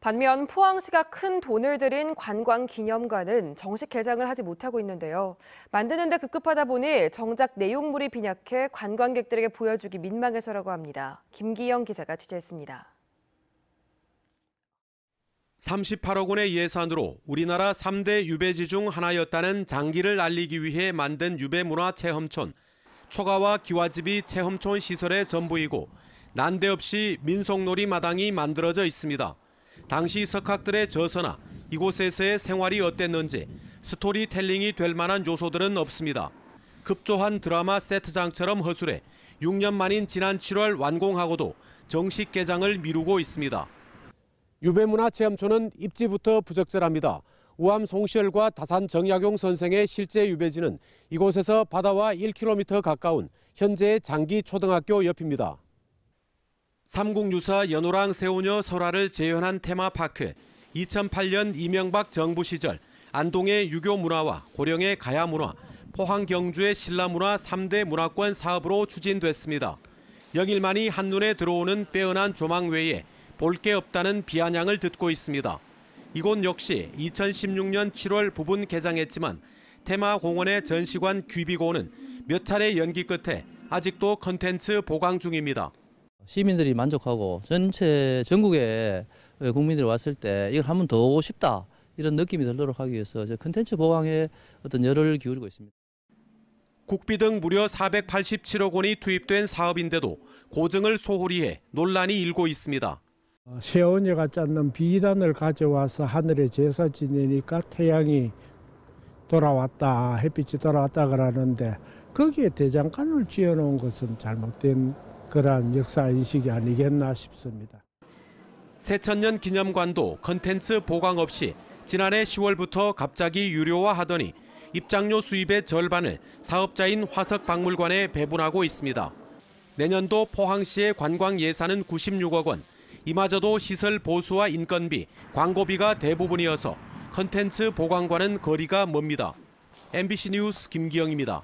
반면 포항시가 큰 돈을 들인 관광기념관은 정식 개장을 하지 못하고 있는데요. 만드는 데 급급하다 보니 정작 내용물이 빈약해 관광객들에게 보여주기 민망해서라고 합니다. 김기영 기자가 취재했습니다. 38억 원의 예산으로 우리나라 3대 유배지 중 하나였다는 장기를 알리기 위해 만든 유배문화체험촌. 초가와 기와집이 체험촌 시설의 전부이고 난데없이 민속놀이 마당이 만들어져 있습니다. 당시 석학들의 저서나 이곳에서의 생활이 어땠는지 스토리텔링이 될 만한 요소들은 없습니다. 급조한 드라마 세트장처럼 허술해 6년 만인 지난 7월 완공하고도 정식 개장을 미루고 있습니다. 유배문화체험촌은 입지부터 부적절합니다. 우암 송시열과 다산 정약용 선생의 실제 유배지는 이곳에서 바다와 1km 가까운 현재의 장기 초등학교 옆입니다. 삼국유사 연호랑 세우녀 설화를 재현한 테마파크. 2008년 이명박 정부 시절 안동의 유교 문화와 고령의 가야 문화, 포항 경주의 신라 문화 3대 문화권 사업으로 추진됐습니다. 영일만이 한눈에 들어오는 빼어난 조망 외에 볼 게 없다는 비아냥을 듣고 있습니다. 이곳 역시 2016년 7월 부분 개장했지만 테마 공원의 전시관 귀비고는 몇 차례 연기 끝에 아직도 컨텐츠 보강 중입니다. 시민들이 만족하고 전체 전국에 국민들이 왔을 때 이걸 한 번더 오고 싶다 이런 느낌이 들도록 하기 위해서 컨텐츠 보강에 어떤 열을 기울이고 있습니다. 국비 등 무려 487억 원이 투입된 사업인데도 고증을 소홀히 해 논란이 일고 있습니다. 세원여가 짰는 비단을 가져와서 하늘에 제사 지내니까 태양이 돌아왔다 햇빛이 돌아왔다 그러는데 거기에 대장간을 쥐어놓은 것은 잘못된 그러한 역사 인식이 아니겠나 싶습니다. 새천년 기념관도 컨텐츠 보강 없이 지난해 10월부터 갑자기 유료화하더니 입장료 수입의 절반을 사업자인 화석박물관에 배분하고 있습니다. 내년도 포항시의 관광 예산은 96억 원, 이마저도 시설 보수와 인건비, 광고비가 대부분이어서 컨텐츠 보강과는 거리가 멉니다. MBC 뉴스 김기영입니다.